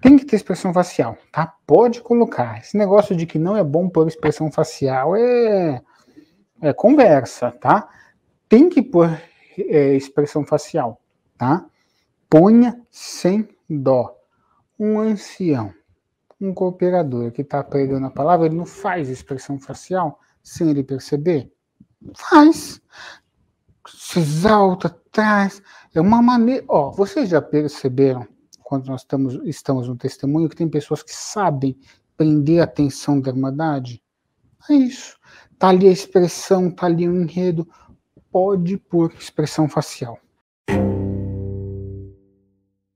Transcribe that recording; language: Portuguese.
Tem que ter expressão facial, tá? Pode colocar. Esse negócio de que não é bom pôr expressão facial é, é conversa, tá? Tem que pôr é, expressão facial, tá? Ponha sem dó. Um ancião, um cooperador que está pregando a palavra, ele não faz expressão facial sem ele perceber? Faz. Se exalta, traz. É uma maneira. Ó, vocês já perceberam quando nós estamos, estamos no testemunho, que tem pessoas que sabem prender a atenção da Irmandade? É isso. Está ali a expressão, está ali o um enredo. Pode pôr expressão facial.